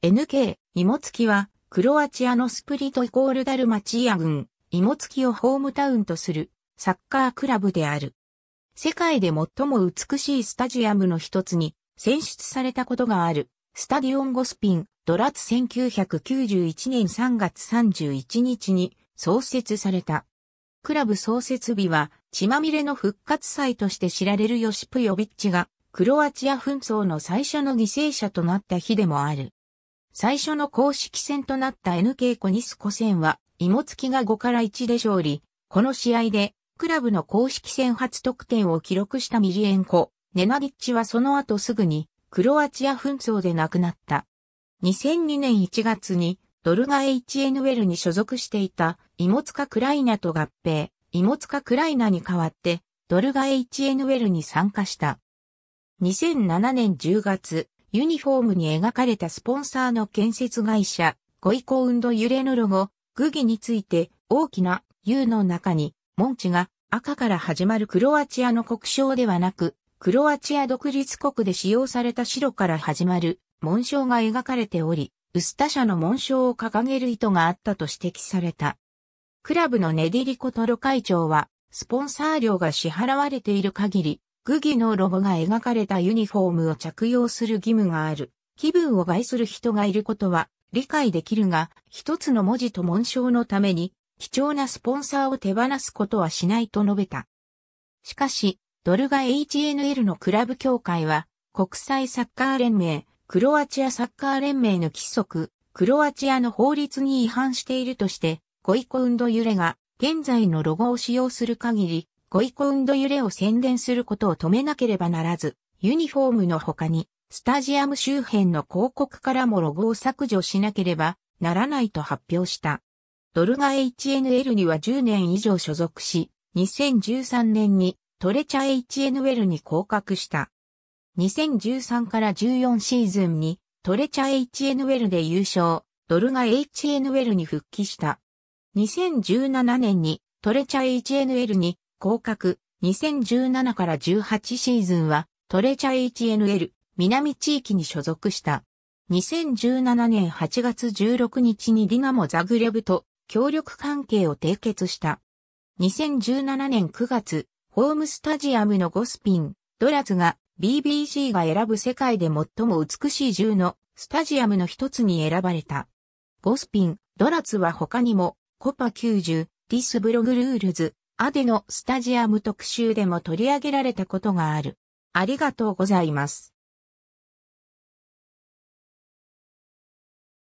NK、芋付きは、クロアチアのスプリトイコールダルマチア軍芋付きをホームタウンとする、サッカークラブである。世界で最も美しいスタジアムの一つに、選出されたことがある、スタディオンゴスピン、ドラツ1991年3月31日に創設された。クラブ創設日は、血まみれの復活祭として知られるヨシプヨビッチが、クロアチア紛争の最初の犠牲者となった日でもある。最初の公式戦となった NK コニスコ戦は、芋付きが5から1で勝利。この試合で、クラブの公式戦初得点を記録したミリエンコ、ネナディッチはその後すぐに、クロアチア紛争で亡くなった。2002年1月に、ドルガ HN ウェルに所属していた、芋塚クライナと合併、芋塚クライナに代わって、ドルガ HN ウェルに参加した。2007年10月、ユニフォームに描かれたスポンサーの建設会社、ゴイコウンド揺れのロゴ、グギについて大きな U の中に、モンチが赤から始まるクロアチアの国章ではなく、クロアチア独立国で使用された白から始まる紋章が描かれており、ウスタ社の紋章を掲げる意図があったと指摘された。クラブのネディリコトロ会長は、スポンサー料が支払われている限り、具義のロゴが描かれたユニフォームを着用する義務がある。気分を害する人がいることは理解できるが、一つの文字と紋章のために、貴重なスポンサーを手放すことはしないと述べた。しかし、ドルガ HNL のクラブ協会は、国際サッカー連盟、クロアチアサッカー連盟の規則、クロアチアの法律に違反しているとして、ゴイコウンドユレが現在のロゴを使用する限り、ゴイコウンド揺れを宣伝することを止めなければならず、ユニフォームの他に、スタジアム周辺の広告からもロゴを削除しなければならないと発表した。ドルガ HNL には10年以上所属し、2013年にトレチャ HNL に降格した。2013から14シーズンにトレチャ HNL で優勝、ドルガ HNL に復帰した。2017年にトレチャ HNL に降格、2017から18シーズンは、トレチャ HNL、南地域に所属した。2017年8月16日にディナモザグレブと協力関係を締結した。2017年9月、ホームスタジアムのゴスピン、ドラズが BBC が選ぶ世界で最も美しい銃のスタジアムの一つに選ばれた。ゴスピン、ドラツは他にも、コパ90、ディスブログルールズ、アデのスタジアム特集でも取り上げられたことがある。ありがとうございます。